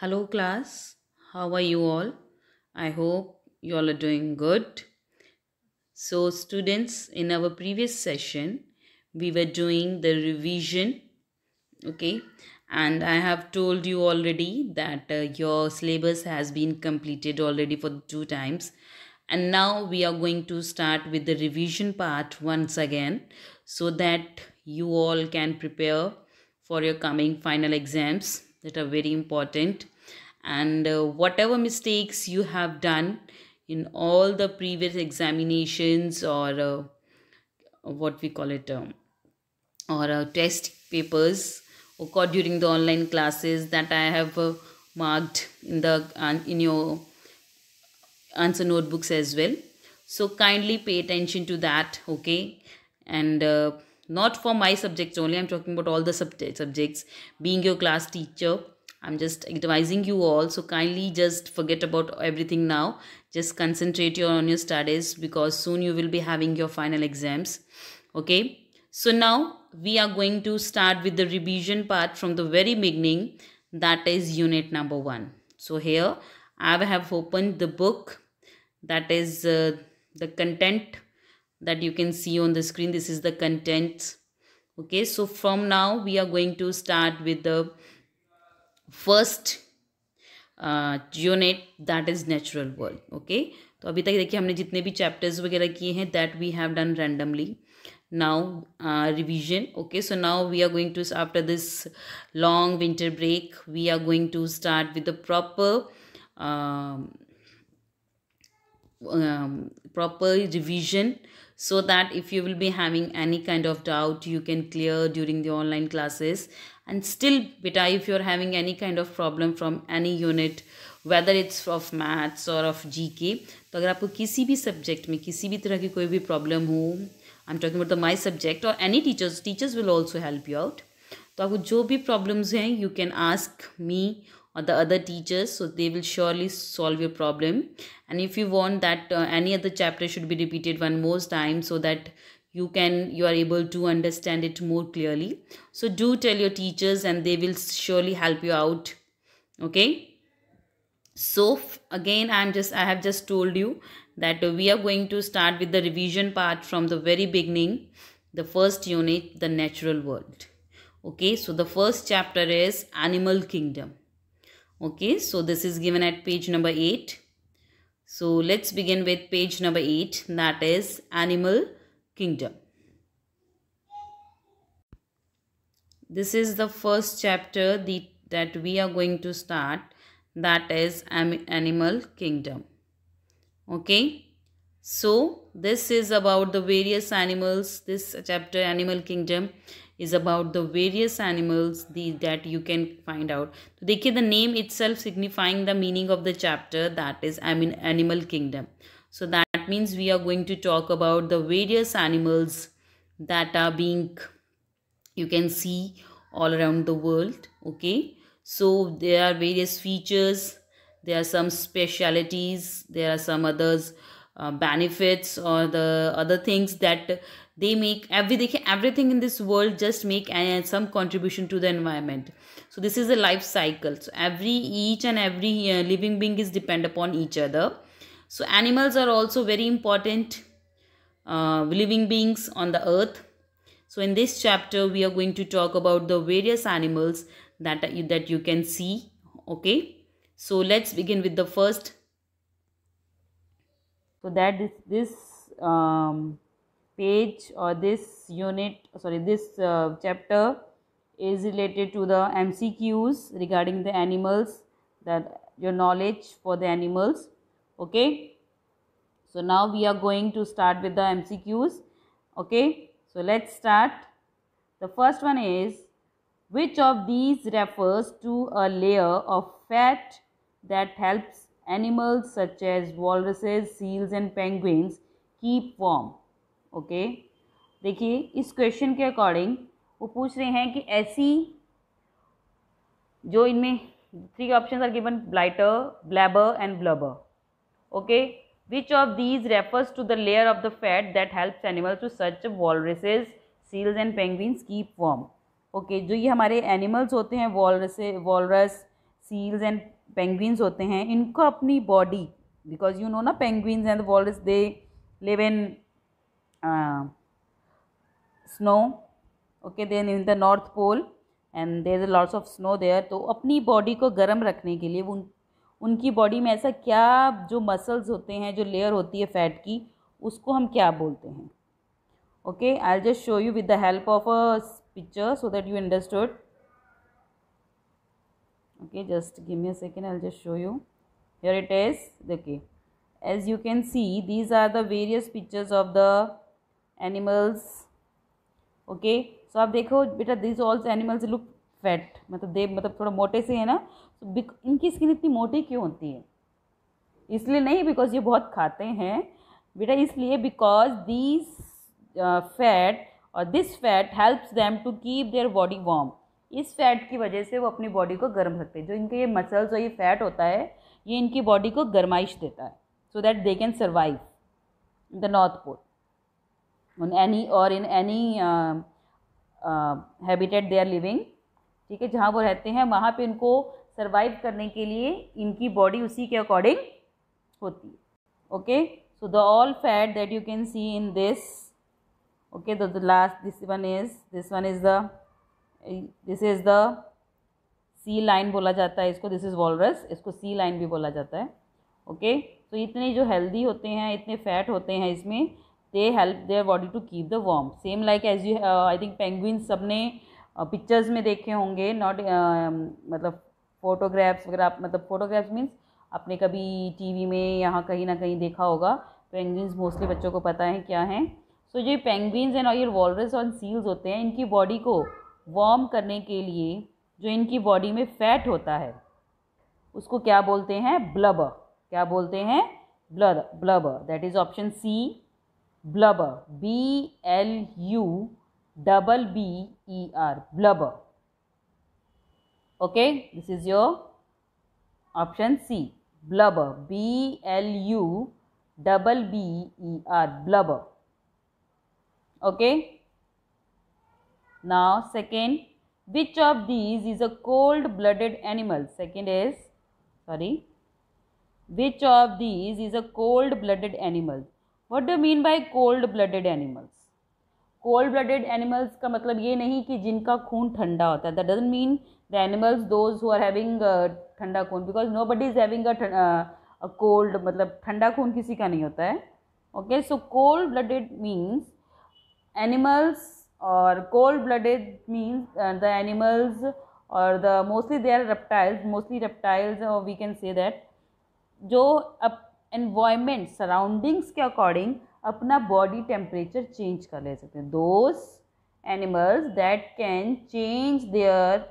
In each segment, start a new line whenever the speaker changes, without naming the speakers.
Hello, class. How are you all? I hope you all are doing good. So, students, in our previous session, we were doing the revision. Okay, and I have told you already that uh, your syllabus has been completed already for two times. And now we are going to start with the revision part once again so that you all can prepare for your coming final exams that are very important and uh, whatever mistakes you have done in all the previous examinations or uh, what we call it um, or uh, test papers or during the online classes that i have uh, marked in the uh, in your answer notebooks as well so kindly pay attention to that okay and uh, not for my subjects only i'm talking about all the subject, subjects being your class teacher i'm just advising you all so kindly just forget about everything now just concentrate your, on your studies because soon you will be having your final exams okay so now we are going to start with the revision part from the very beginning that is unit number 1 so here i have opened the book that is uh, the content that you can see on the screen this is the contents okay so from now we are going to start with the first uh, unit that is natural world okay So अभी तक देखिए हमने जितने भी chapters वगैरह किए हैं that we have now uh, revision okay so now we are going to after this long winter break we are going to start with the proper um, um proper revision so that if you will be having any kind of doubt you can clear during the online classes and still beta if you are having any kind of problem from any unit whether it's of maths or of gk के तो अगर आपको किसी भी subject में किसी भी तरह की कोई भी प्रॉब्लम हो I am talking about the my subject और any teachers teachers will also help you out तो आपको जो भी प्रॉब्लम्स हैं you can ask me or the other teachers so they will surely solve your problem and if you want that uh, any other chapter should be repeated one more time so that you can you are able to understand it more clearly so do tell your teachers and they will surely help you out okay so again i'm just i have just told you that we are going to start with the revision part from the very beginning the first unit the natural world okay so the first chapter is animal kingdom Okay, so this is given at page number 8. So let's begin with page number 8 that is Animal Kingdom. This is the first chapter the, that we are going to start that is Animal Kingdom. Okay. So this is about the various animals, this chapter Animal Kingdom is about the various animals the, that you can find out. So, देखिए the name itself signifying the meaning of the chapter that is I mean animal kingdom. So that means we are going to talk about the various animals that are being you can see all around the world. Okay, so there are various features. There are some specialities. There are some others. Uh, benefits or the other things that they make every they can, everything in this world just make uh, some contribution to the environment so this is a life cycle so every each and every uh, living being is depend upon each other so animals are also very important uh, living beings on the earth so in this chapter we are going to talk about the various animals that that you can see okay so let's begin with the first so that this, this um, page or uh, this unit sorry this uh, chapter is related to the mcqs regarding the animals that your knowledge for the animals okay so now we are going to start with the mcqs okay so let's start the first one is which of these refers to a layer of fat that helps animals such as walruses seals and penguins keep warm okay देखिए इस question के according वो पूछ रहे हैं कि ऐसी जो इनमें three option are given blighter blabber and blubber okay which of these refers to the layer of the fat that helps animals to search walruses seals and penguins keep form okay जो ये हमारे animals होते हैं walrus walrus seals and penguins होते हैं इनको अपनी body because you know ना penguins and walrus they live in snow okay then in the north Pole and there is lots of snow there तो अपनी बॉडी को गर्म रखने के लिए उन उनकी बॉडी में ऐसा क्या जो मसल्स होते हैं जो लेयर होती है फैट की उसको हम क्या बोलते हैं okay I just show you with the help of a picture so that you understood okay just give me a second I just show you here it is देखिए as you can see these are the various pictures of the animals okay so आप देखो बेटा this also animals look fat मतलब they मतलब थोड़ा मोटे से है ना so, इनकी स्किन इतनी मोटी क्यों होती है इसलिए नहीं बिकॉज ये बहुत खाते हैं बेटा इसलिए बिकॉज दिस फैट और this fat helps them to keep their body warm इस फैट की वजह से वो अपनी बॉडी को गर्म रखते हैं जो इनके ये मसल्स और ये फैट होता है ये इनकी बॉडी को गर्माइश देता है so that they can survive the north pole on any और in any habitat they are living ठीक है जहाँ वो रहते हैं वहाँ पे इनको सर्वाइव करने के लिए इनकी बॉडी उसी के अकॉर्डिंग होती है okay so the all fat that you can see in this okay the last this one is this one is the this is the sea lion बोला जाता है इसको दिस इज़ वॉलरस इसको सी line भी बोला जाता है ओके okay? तो so, इतने जो हेल्दी होते हैं इतने फैट होते हैं इसमें they help their body to keep the warm same like as you I think penguin सब ने पिक्चर्स में देखे होंगे नॉट um, मतलब फोटोग्राफ्स वगैरह आप मतलब फोटोग्राफ्स मीन्स आपने कभी टीवी में यहाँ कहीं ना कहीं देखा होगा पेंगुइन्स मोस्टली बच्चों को पता है क्या है सो so, ये पेंगुइन्स एंड और वॉलरस और सील्स होते हैं इनकी बॉडी को वॉर्म करने के लिए जो इनकी बॉडी में फैट होता है उसको क्या बोलते हैं ब्लबर क्या बोलते हैं blur blubber that is option C blubber b l u double b e r blubber okay this is your option c blubber b l u double b e r blubber okay now second which of these is a cold blooded animal second is sorry which of these is a cold blooded animal what do mean by cold blooded animals cold blooded animals का मतलब ये नहीं कि जिनका खून ठंडा होता है that doesn't mean the animals those who are having ठंडा खून because nobody is having a cold मतलब ठंडा खून किसी का नहीं होता है okay so cold blooded means animals और cold blooded means the animals और the mostly they are reptiles mostly reptiles we can say that जो अब एनवायरमेंट सराउंडिंग्स के अकॉर्डिंग अपना बॉडी टेम्परेचर चेंज कर ले सकते हैं those animals that can change their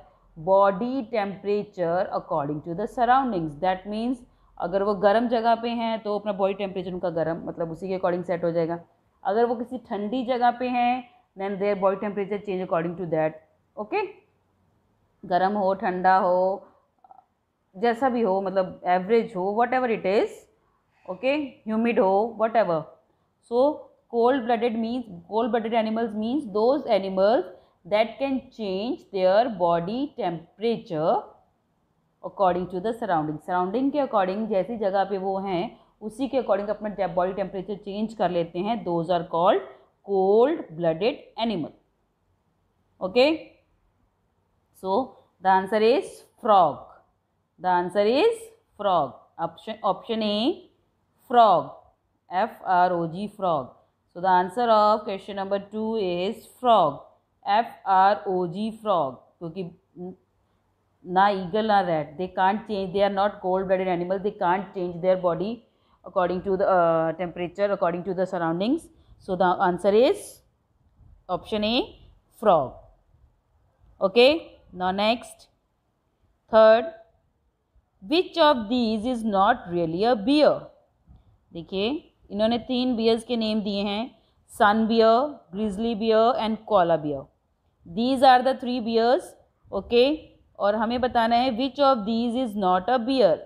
body temperature according to the surroundings that means अगर वो गर्म जगह पे हैं तो अपना बॉडी टेम्परेचर उनका गर्म मतलब उसी के अकॉर्डिंग सेट हो जाएगा अगर वो किसी ठंडी जगह पे हैं then their body temperature change according to that okay गर्म हो ठंडा हो जैसा भी हो मतलब एवरेज हो whatever it is okay humid हो whatever so cold blooded means cold blooded animals means those animals that can change their body temperature according to the surrounding surrounding के अकॉर्डिंग जैसी जगह पे वो हैं उसी के अकॉर्डिंग अपना बॉडी टेम्परेचर चेंज कर लेते हैं those are called cold blooded animal okay so the answer is frog the answer is frog option option A frog. F R O G frog. So the answer of question number 2 is frog. F R O G frog. Because na eagle na rat they can't change they are not cold blooded animals they can't change their body according to the uh, temperature according to the surroundings so the answer is option a frog okay now next third which of these is not really a bear? देखिए इन्होंने तीन bears के name दिए हैं sun bear grizzly bear and koala bear these are the three bears okay और हमें बताना है which of these is not a bear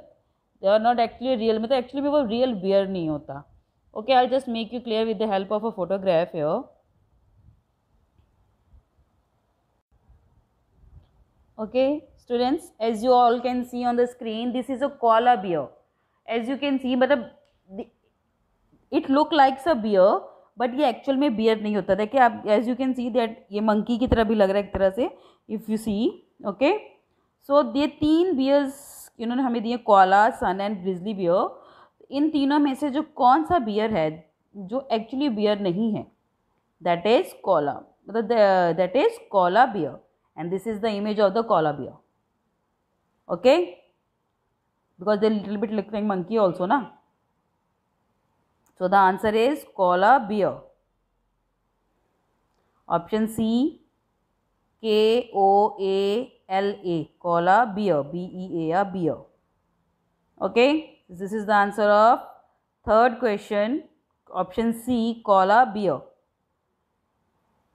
they are not actually real मतलब एक्चुअली में वो रियल बियर नहीं होता okay I just make you clear with the help of a photograph your okay students as you all can see on the screen this is a koala bear as you can see मतलब it look likes a bear but ये actual में bear नहीं होता देखिए आप as you can see that ये monkey की तरह भी लग रहा है एक तरह से if you see okay so ये तीन बियर्स इन्होंने हमें दिए koala sun and grizzly bear इन तीनों में से जो कौन सा बियर है जो एक्चुअली बियर नहीं है दैट इज़ कोला मतलब that is koala bear and this is the image of the koala bear okay because they little bit like monkey also ना So the answer is cola beer. Option C K O A L A cola beer B E A R beer. Okay, this is the answer of third question. Option C cola beer.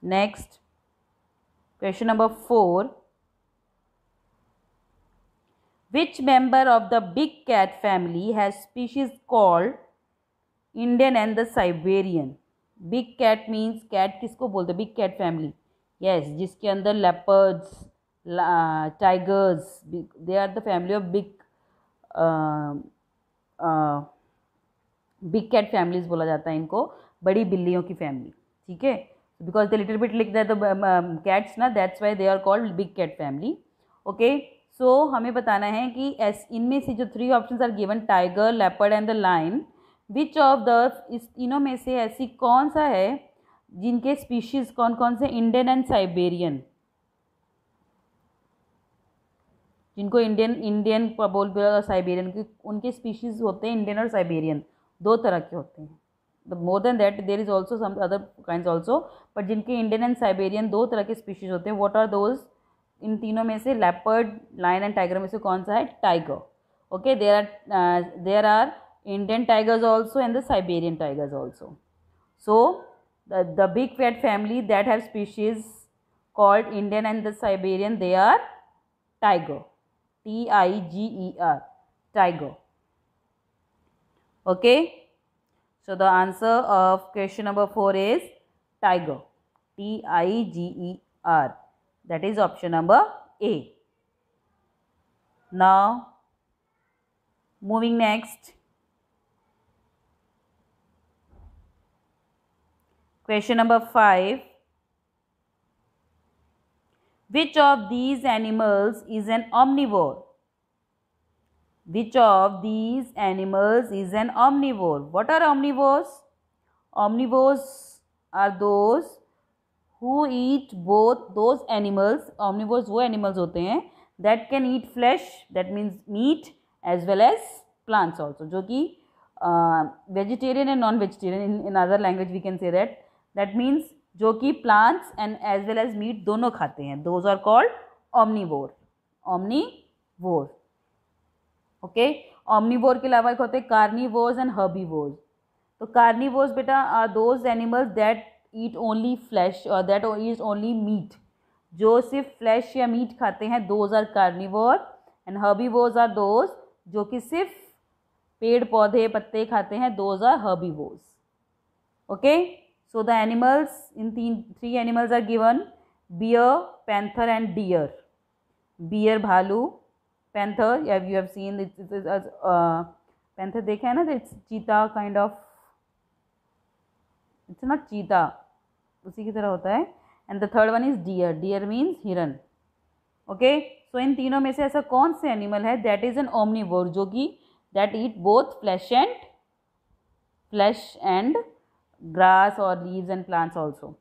Next question number 4 which member of the big cat family has species called Indian and the Siberian big cat means cat किसको बोलते हैं big cat family yes जिसके अंदर leopards tigers they are the family of big big cat families बोला जाता है इनको बड़ी बिल्लियों की फैमिली ठीक है because they little bit like that cats ना that's why they are called big cat family okay so हमें बताना है कि एस इनमें से जो three option are given tiger leopard and the lion which of the इस तीनों में से ऐसी कौन सा है जिनके स्पीशीज़ कौन कौन से इंडियन एंड साइबेरियन जिनको इंडियन इंडियन बोल और साइबेरियन की उनके स्पीशीज़ होते हैं इंडियन और साइबेरियन दो तरह के होते हैं more than that there is also some other kind also but जिनके इंडियन एंड साइबेरियन दो तरह के स्पीशीज़ होते हैं वॉट आर दोज इन तीनों में से लेपर्ड लाइन एंड टाइगर में से कौन सा है tiger okay there are there are Indian tigers also and the Siberian tigers also. So the, the big fat family that have species called Indian and the Siberian they are tiger. T-I-G-E-R. Tiger. Okay. So the answer of question number 4 is tiger. T-I-G-E-R. That is option number A. Now, moving next. Question number 5. Which of these animals is an omnivore? Which of these animals is an omnivore? What are omnivores? Omnivores are those who eat both those animals. Omnivores वो animals होते हैं that can eat flesh that means meat as well as plants also जो कि uh, vegetarian and non-vegetarian in, in other language we can say that that means जो कि plants and as well as meat दोनों खाते हैं those are called omnivore omnivore okay omnivore के अलावा एक होते हैं कार्निवोज एंड हर्बीवोज तो कार्निवोज बेटा are those animals that eat only flesh और दैट इज ओनली मीट जो सिर्फ फ्लैश या मीट खाते हैं those are carnivore and herbivores are those जो कि सिर्फ पेड़ पौधे पत्ते खाते हैं those are herbivores okay okay? So the animals in तीन three animals are given bear panther and deer bear भालू panther you have seen panther देखा है ना इट्स चीता काइंड ऑफ इट्स नॉट चीता उसी की तरह होता है and the third one is deer deer means हिरन ओके सो इन तीनों में से ऐसा कौन से एनिमल है दैट इज एन ओमनी जो कि that it both flesh and flesh and grass or leaves and plants also.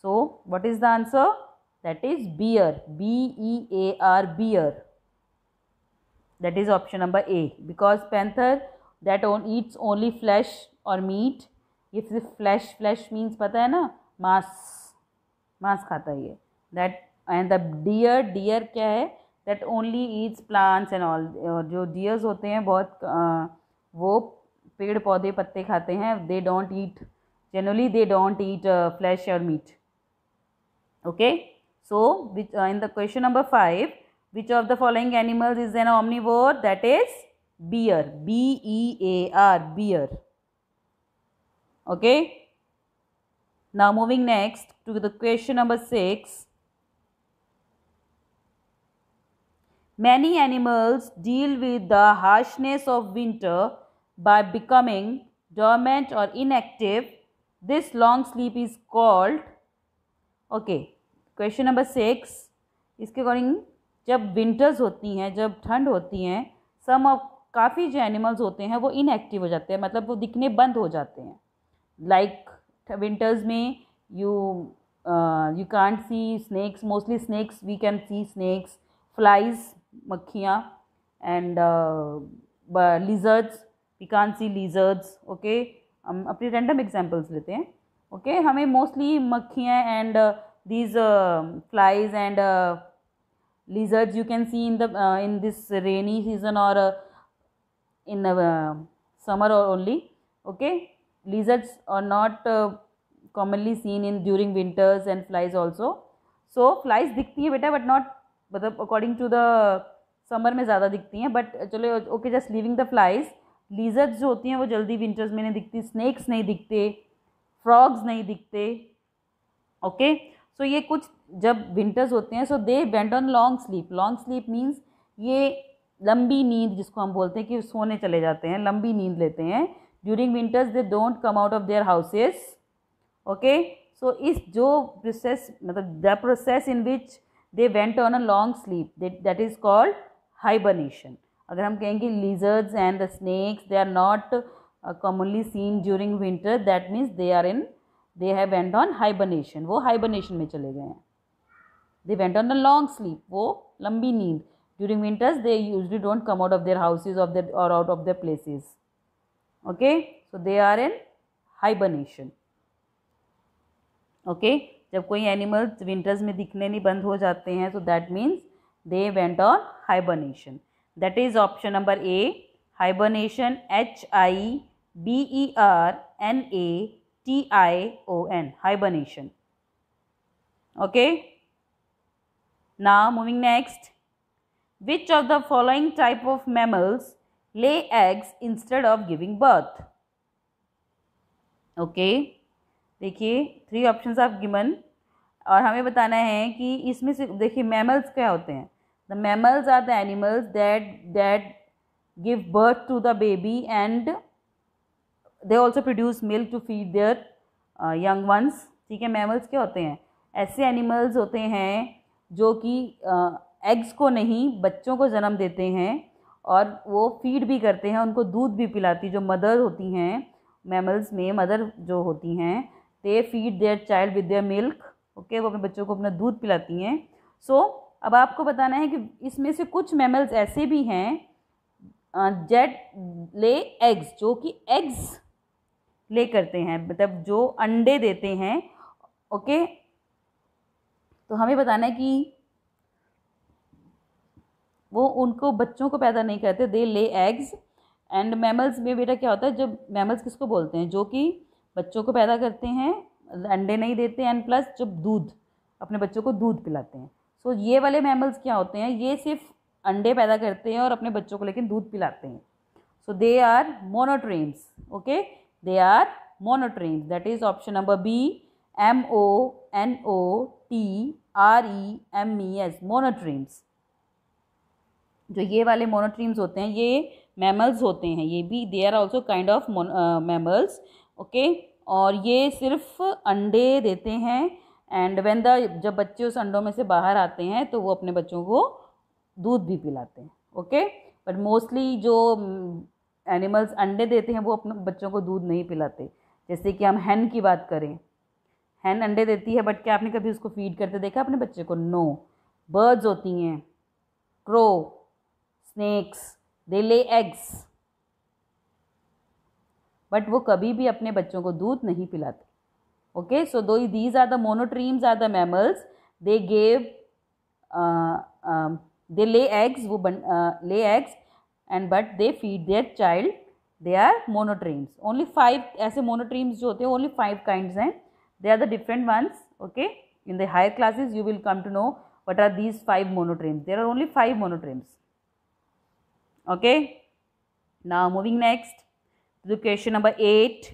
So, what is the answer? That is bear B-E-A-R, bear That is option number A. Because panther that on, eats only flesh or meat if the flesh flesh means pata hai na mass मांस खाता है ये that and the deer deer क्या है that only eats plants and all जो deers होते हैं बहुत आ, वो पेड़ पौधे पत्ते खाते हैं they don't eat generally they don't eat flesh और meat okay so which in the question number five which of the following animals is an omni that is bear B E A R bear okay now moving next to the question number six many animals deal with the harshness of winter by becoming dormant or inactive. This long sleep is called, okay, question number six इसके according जब winters होती हैं जब ठंड होती हैं सम of काफ़ी जो एनिमल्स होते हैं वो इनएक्टिव हो जाते हैं मतलब वो दिखने बंद हो जाते हैं लाइक like, विंटर्स में you you can't see snakes mostly snakes we can see snakes flies मक्खियाँ and lizards we can see lizards okay हम अपनी रैंडम एग्जाम्पल्स लेते हैं ओके okay? हमें मोस्टली मक्खियाँ and these flies and lizards you can see in the in this rainy season और in summer और only okay lizards are not commonly seen in during winters and flies also so flies दिखती हैं बेटा but not मतलब according to the summer में ज़्यादा दिखती हैं बट चलो okay just leaving the flies lizards जो होती हैं वो जल्दी विंटर्स में नहीं दिखती स्नैक्स नहीं दिखते फ्रॉग्स नहीं दिखते ओके सो ये कुछ जब विंटर्स होते हैं so they went on long sleep long sleep means ये लंबी नींद जिसको हम बोलते हैं कि सोने चले जाते हैं लंबी नींद लेते हैं during winters they don't come out of their houses okay so इस जो प्रोसेस मतलब the process in which they went on a long sleep that is called hibernation अगर हम कहेंगे lizards and the snakes they are not commonly seen during winter that means they are in they have and on hibernation वो hibernation में चले गए हैं they went on the long sleep वो लंबी नींद during winters they usually don't come out of their houses of their और out of their places okay so they are in hibernation okay जब कोई एनिमल्स विंटर्स में दिखने नहीं बंद हो जाते हैं so that means they went on hibernation that is option number A hibernation H I B E R N A T I O N hibernation okay now moving next which of the following type of mammals lay eggs instead of giving birth okay okay. देखिए three options आप given और हमें बताना है कि इसमें से देखिए मैमल्स क्या होते हैं the mammals are the animals that that give birth to the baby and they also produce milk to feed their uh, young ones ठीक है मैमल्स क्या होते हैं ऐसे एनिमल्स होते हैं जो कि एग्स uh, को नहीं बच्चों को जन्म देते हैं और वो फीड भी करते हैं उनको दूध भी पिलाती जो मदर होती हैं मैमल्स में मदर जो होती हैं they feed their child with their milk okay वो अपने बच्चों को अपना दूध पिलाती हैं सो so, अब आपको बताना है कि इसमें से कुछ मैमल्स ऐसे भी हैं जेट ले एग्स जो कि एग्स ले करते हैं मतलब जो अंडे देते हैं ओके तो हमें बताना है कि वो उनको बच्चों को पैदा नहीं करते दे ले एग्स एंड मैमल्स में बेटा क्या होता है जब मैमल्स किसको बोलते हैं जो कि बच्चों को पैदा करते हैं अंडे नहीं देते एंड प्लस जब दूध अपने बच्चों को दूध पिलाते हैं सो so, ये वाले मैमल्स क्या होते हैं ये सिर्फ अंडे पैदा करते हैं और अपने बच्चों को लेकिन दूध पिलाते हैं so they are monotremes okay they are monotremes that is option number B M O N O T R E M E S monotremes जो ये वाले मोनोट्रीम्स होते हैं ये मैमल्स होते हैं ये भी they are also kind of mammals okay और ये सिर्फ अंडे देते हैं एंड वेन द जब बच्चे उस अंडों में से बाहर आते हैं तो वो अपने बच्चों को दूध भी पिलाते हैं ओके बट मोस्टली जो एनिमल्स mm, अंडे देते हैं वो अपने बच्चों को दूध नहीं पिलाते जैसे कि हम हैन की बात करें हैन अंडे देती है बट क्या आपने कभी उसको फीड करते देखा अपने बच्चे को नो बर्ड्स होती हैं crow snacks they lay eggs but वो कभी भी अपने बच्चों को दूध नहीं पिलाते okay so though these are the monotremes are the mammals they gave uh, um, they lay eggs uh, lay eggs and but they feed their child they are monotremes only five as a monotremes जो होते only five kinds हैं they are the different ones okay in the higher classes you will come to know what are these five monotremes there are only five monotremes okay now moving next to the question number 8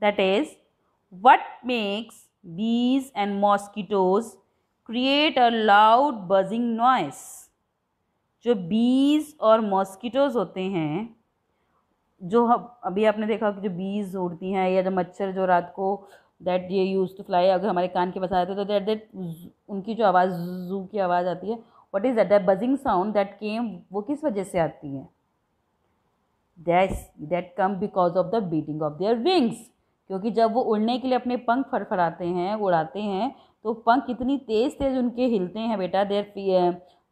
that is What makes bees and mosquitoes create a loud buzzing noise? जो बीज और mosquitoes होते हैं जो अभी आपने देखा कि जो बीज उड़ती हैं या जो मच्छर जो रात को दैट ये यूज़ टू फ्लाई अगर हमारे कान के पास आते तो दैट दैट उनकी जो आवाज़ जू की आवाज़ आती है what is that that buzzing sound that came वो किस वजह से आती है that that come because of the beating of their wings क्योंकि जब वो उड़ने के लिए अपने पंख फड़फड़ाते हैं उड़ाते हैं तो पंख इतनी तेज़ तेज़ उनके हिलते हैं बेटा देर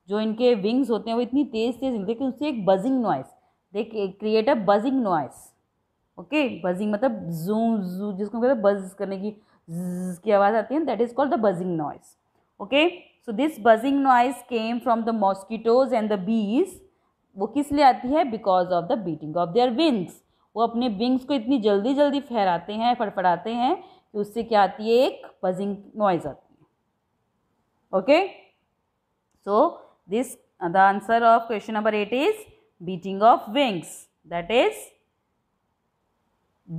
जो इनके विंग्स होते हैं वो इतनी तेज़ तेज़ हिलते हैं कि उससे एक buzzing noise they create a buzzing noise okay buzzing मतलब जू जू जिसको कहते हैं बज करने की की आवाज़ आती है that is called the buzzing noise okay so this buzzing noise came from the mosquitoes and the bees वो किस लिए आती है because of the beating of their wings वो अपने विंग्स को इतनी जल्दी जल्दी फहराते हैं फड़फड़ाते हैं कि उससे क्या आती है एक बजिंग नॉइज आती है okay so this the answer of question number eight is beating of wings that is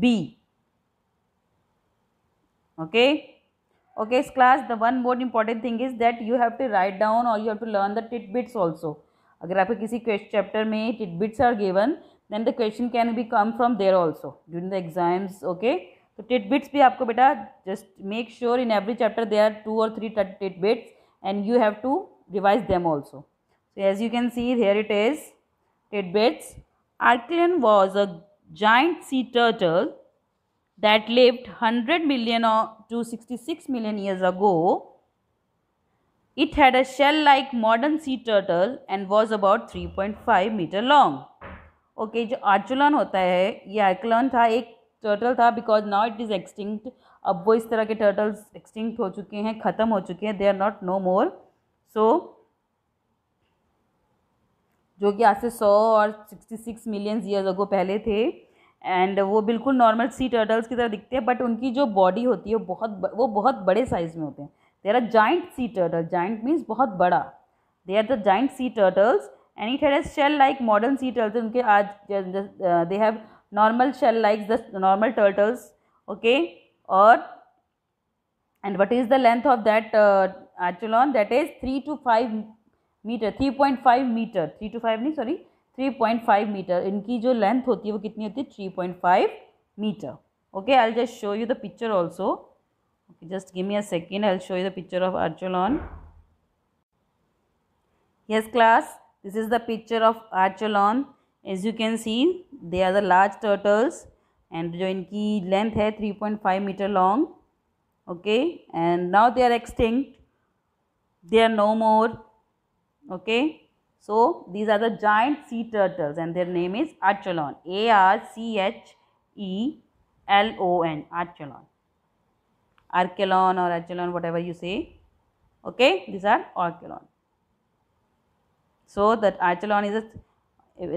B okay इस class the one more important thing is that you have to write down और you have to learn the tidbits also अगर आपके किसी question chapter में tidbits are given Then the question can be come from there also during the exams. Okay, so tidbits bits भी आपको बेटा just make sure in every chapter there are two or three tit and you have to revise them also. So as you can see here it is tidbits. Archelan was a giant sea turtle that lived 100 million to 66 million years ago. It had a shell like modern sea turtle and was about 3.5 meter long. Okay जो Archelon होता है ये आर्कुलन था एक turtle था because now it is extinct अब वो इस तरह के टर्टल्स एक्सटिंक्ट हो चुके हैं ख़त्म हो चुके हैं they are not no more so जो कि आज से सौ और sixty six million years ago पहले थे एंड वो बिल्कुल नॉर्मल सी टर्टल्स की तरह दिखते हैं बट उनकी जो बॉडी होती है बहुत वो बहुत बड़े साइज़ में होते हैं there are giant sea turtle giant means बहुत बड़ा they are the giant sea turtles any terrace shell like modern sea turtles उनके आज they have normal shell like the normal turtles okay और and what is the length of that Archelon that is three two five meter three point five meter three two five नहीं sorry three point five meter इनकी जो length होती है वो कितनी होती है three point five meter okay I just show you the picture also just give me a second I show you the picture of Archelon yes class This is the picture of Archelon. As you can see, they are the large turtles and जो key length है 3.5 meter long. Okay, and now they are extinct. They are no more. Okay, so these are the giant sea turtles and their name is Archelon. A R C H E L O N. Archelon. Archelon or Archelon, whatever you say. Okay, these are Archelon so that archelon is a if,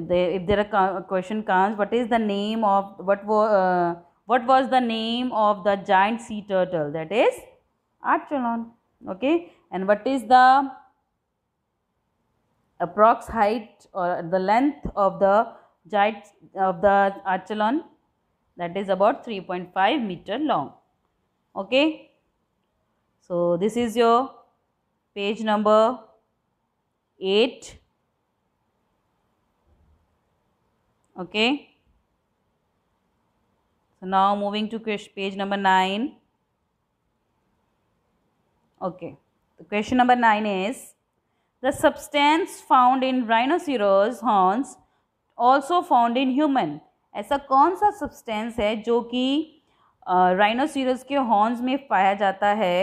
there a question comes what is the name of what was uh, what was the name of the giant sea turtle that is archelon okay and what is the approx height or the length of the giant of the archelon that is about 3.5 meter long okay so this is your page number 8 okay so now moving to question page number 9 okay the question number 9 is the substance found in rhinoceros horns also found in human ऐसा कौन सा substance है जो कि राइनोसीरस के horns में पाया जाता है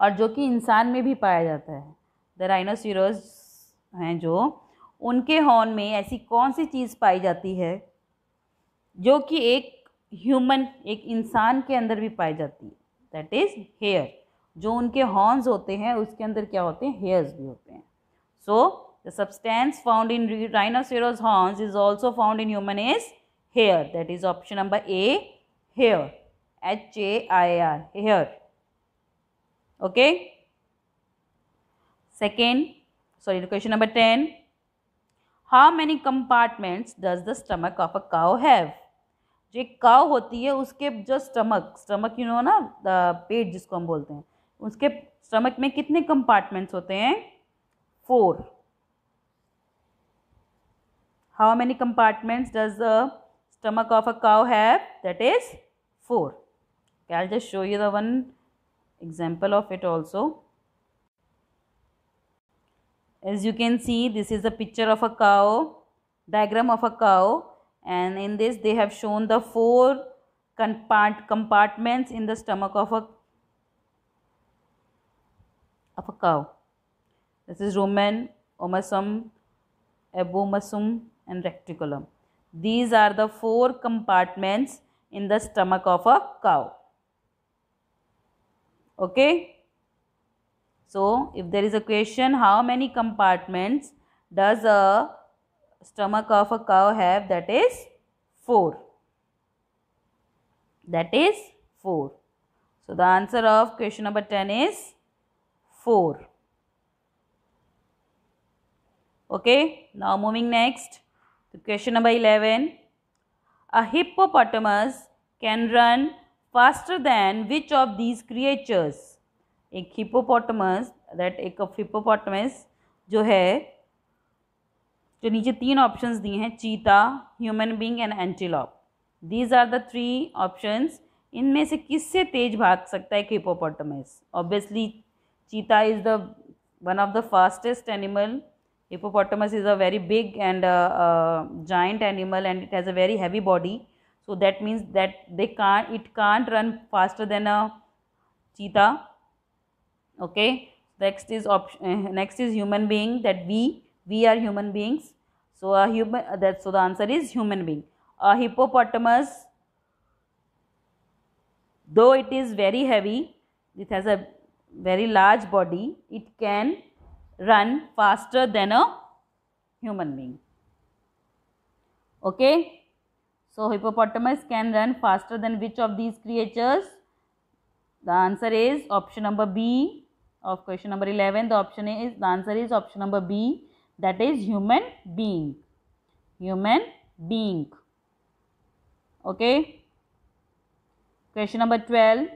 और जो कि इंसान में भी पाया जाता है द राइनोसीरस हैं जो उनके हॉर्न में ऐसी कौन सी चीज़ पाई जाती है जो कि एक ह्यूमन एक इंसान के अंदर भी पाई जाती है दैट इज़ हेयर जो उनके हॉर्न्स होते हैं उसके अंदर क्या होते हैं हेयर्स भी होते हैं so the substance found in rhinoceros horns is also found in human is hair that is option number A hair H A I R hair okay second sorry question number ten how many compartments does the stomach of a cow have जो एक काओ होती है उसके जो stomach stomach you know ना पेट जिसको हम बोलते हैं उसके स्टमक में कितने कंपार्टमेंट्स होते हैं four how many compartments does the stomach of a cow have that is four कैल just show you the one example of it also as you can see this is a picture of a cow diagram of a cow and in this they have shown the four compart compartments in the stomach of a of a cow this is rumen omasum abomasum and reticulum these are the four compartments in the stomach of a cow okay so, if there is a question, how many compartments does a stomach of a cow have? That is 4. That is 4. So, the answer of question number 10 is 4. Okay, now moving next to question number 11. A hippopotamus can run faster than which of these creatures? एक hippopotamus that एक hippopotamus जो है जो नीचे तीन options दिए हैं cheetah human being and antelope these are the three options इनमें से किससे तेज भाग सकता है एक hippopotamus obviously cheetah is the one of the fastest animal hippopotamus is a very big and giant animal and it has a very heavy body so that means that they can't it can't run faster then a cheetah okay next is option eh, next is human being that we we are human beings so a human uh, that so the answer is human being a hippopotamus though it is very heavy it has a very large body it can run faster than a human being okay so hippopotamus can run faster than which of these creatures the answer is option number b of question number 11 the option is the answer is option number b that is human being human being okay question number 12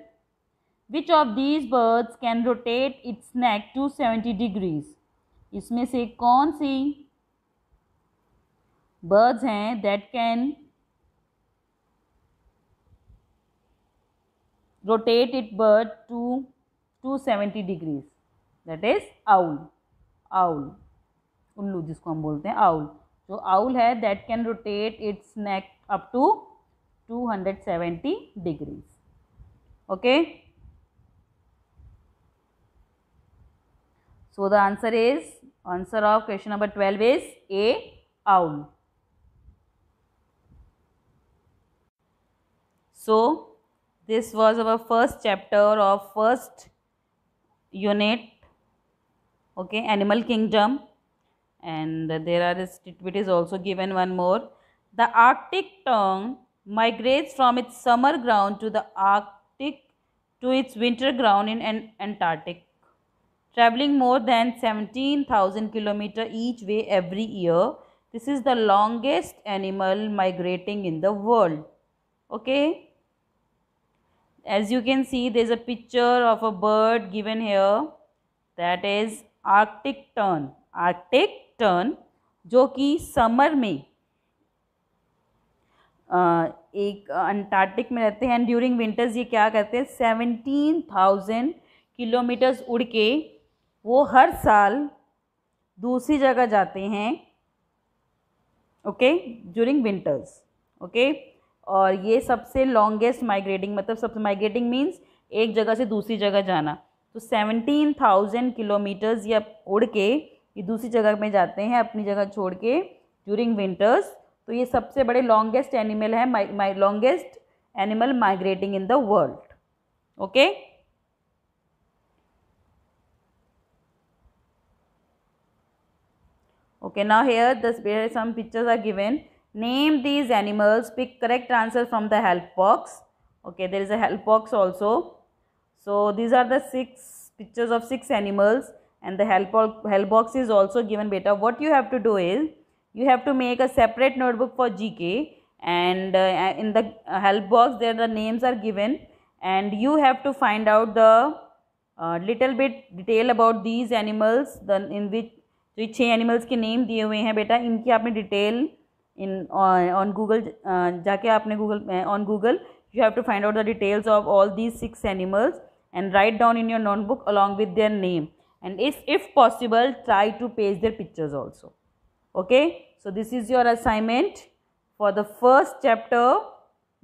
which of these birds can rotate its neck to 70 degrees इसमें से कौन सी birds हैं that can rotate it bird to 270 degrees that is owl owl उल्लू जिसको हम बोलते हैं आउल जो आउल है that can rotate its neck up 270 degrees okay so the answer is answer of question number 12 is a owl so this was our first chapter of first unit okay animal kingdom and there are this tidbit is also given one more the arctic tern migrates from its summer ground to the arctic to its winter ground in An antarctic traveling more than 17000 km each way every year this is the longest animal migrating in the world okay as you can see there is a picture of a bird given here that is arctic tern arctic tern जो कि summer में एक Antarctic में रहते हैं and during winters ये क्या करते हैं सेवेंटीन थाउजेंड किलोमीटर्स उड़ के वो हर साल दूसरी जगह जाते हैं ओके ड्यूरिंग विंटर्स ओके और ये सबसे लॉन्गेस्ट माइग्रेटिंग मतलब सबसे माइग्रेटिंग मीन्स एक जगह से दूसरी जगह जाना तो सेवनटीन थाउजेंड किलोमीटर्स या उड़ के ये दूसरी जगह में जाते हैं अपनी जगह छोड़ के ड्यूरिंग विंटर्स तो ये सबसे बड़े लॉन्गेस्ट एनिमल है my longest animal migrating in the world okay okay ना हेयर दस बेयर some pictures are Name these animals. Pick correct answer from the help box. Okay, there is a help box also. So these are the six pictures of six animals and the help, help box is also given beta. What you have to do is you have to make a separate notebook for GK and uh, in the uh, help box there the names are given and you have to find out the uh, little bit detail about these animals then in which which animals animals name name दिए hain beta. Inki इनकी detail in uh, on google uh, jaake aapne google uh, on google you have to find out the details of all these six animals and write down in your notebook along with their name and if if possible try to paste their pictures also okay so this is your assignment for the first chapter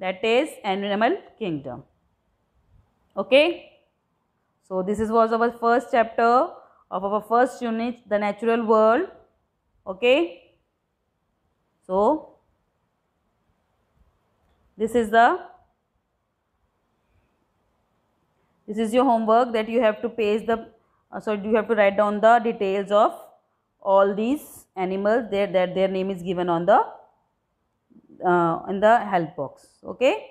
that is animal kingdom okay so this is was our first chapter of our first unit the natural world okay so, this is the this is your homework that you have to paste the uh, so you have to write down the details of all these animals there that their name is given on the uh, in the help box okay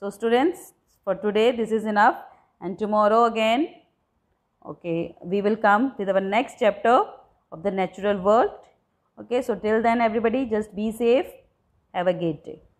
so students for today this is enough and tomorrow again okay we will come with our next chapter of the natural world Okay, so till then everybody just be safe. Have a great day.